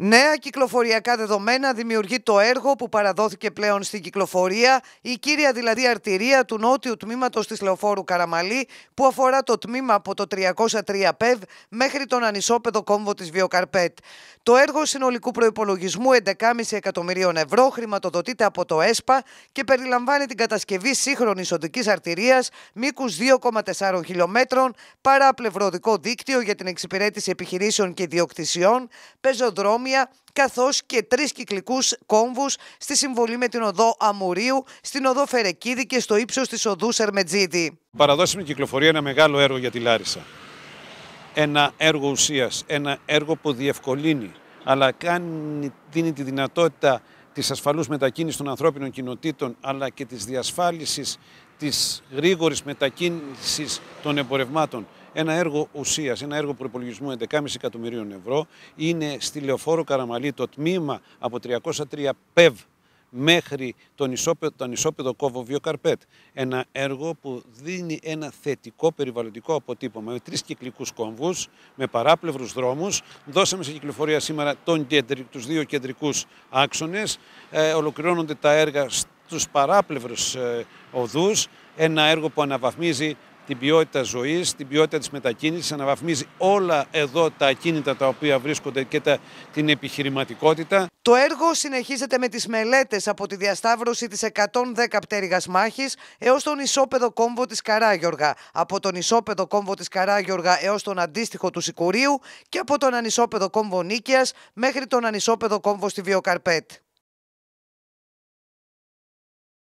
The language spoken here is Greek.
Νέα κυκλοφοριακά δεδομένα δημιουργεί το έργο που παραδόθηκε πλέον στην κυκλοφορία, η κύρια δηλαδή αρτηρία του νότιου τμήματος της Λεωφόρου Καραμαλή, που αφορά το τμήμα από το 303 ΠΕΒ e μέχρι τον ανισόπεδο κόμβο της Βιοκαρπέτ. Το έργο συνολικού προϋπολογισμού 11,5 εκατομμυρίων ευρώ χρηματοδοτείται από το ΕΣΠΑ και περιλαμβάνει την κατασκευή σύγχρονης οδικής αρτηρίας μήκους 2,4 χιλιόμετρων, παράπλευρο δίκτυο για την εξυπηρέτηση επιχειρήσεων και διοκτησιών πεζοδρόμιο καθώς και τρεις κυκλικούς κόμβους στη συμβολή με την οδό Αμουρίου, στην οδό Φερεκίδη και στο ύψος της οδού Σερμετζίτη. Παραδόσιμη κυκλοφορία ένα μεγάλο έργο για τη Λάρισα. Ένα έργο ουσίας, ένα έργο που διευκολύνει, αλλά κάνει, δίνει τη δυνατότητα της ασφαλούς μετακίνησης των ανθρώπινων κοινοτήτων, αλλά και της διασφάλισης της γρήγορης μετακίνησης των εμπορευμάτων ένα έργο ουσίας, ένα έργο προπολογισμού 11,5 εκατομμυρίων ευρώ. Είναι στη Λεωφόρο Καραμαλή το τμήμα από 303 ΠΕΒ μέχρι τον ισόπεδο, τον κόβο Βιοκαρπέτ. Ένα έργο που δίνει ένα θετικό περιβαλλοντικό αποτύπωμα με τρεις κυκλικούς κόμβους, με παράπλευρους δρόμους. Δώσαμε σε κυκλοφορία σήμερα τον τους δύο κεντρικούς άξονες. Ε, ολοκληρώνονται τα έργα στους παράπλευρους ε, οδούς. Ένα έργο που αναβαθμίζει την ποιότητα ζωής, την ποιότητα της μετακίνησης, αναβαθμίζει όλα εδώ τα ακίνητα τα οποία βρίσκονται και τα, την επιχειρηματικότητα. Το έργο συνεχίζεται με τις μελέτες από τη διασταύρωση της 110 πτέρυγας μάχης έως τον ισόπεδο κόμβο της Καράγιοργα, από τον ισόπεδο κόμβο της Καράγιοργα έως τον αντίστοιχο του Σικουρίου και από τον ανισόπεδο κόμβο Νίκαιας μέχρι τον ανισόπεδο κόμβο στη Βιοκαρπέτ.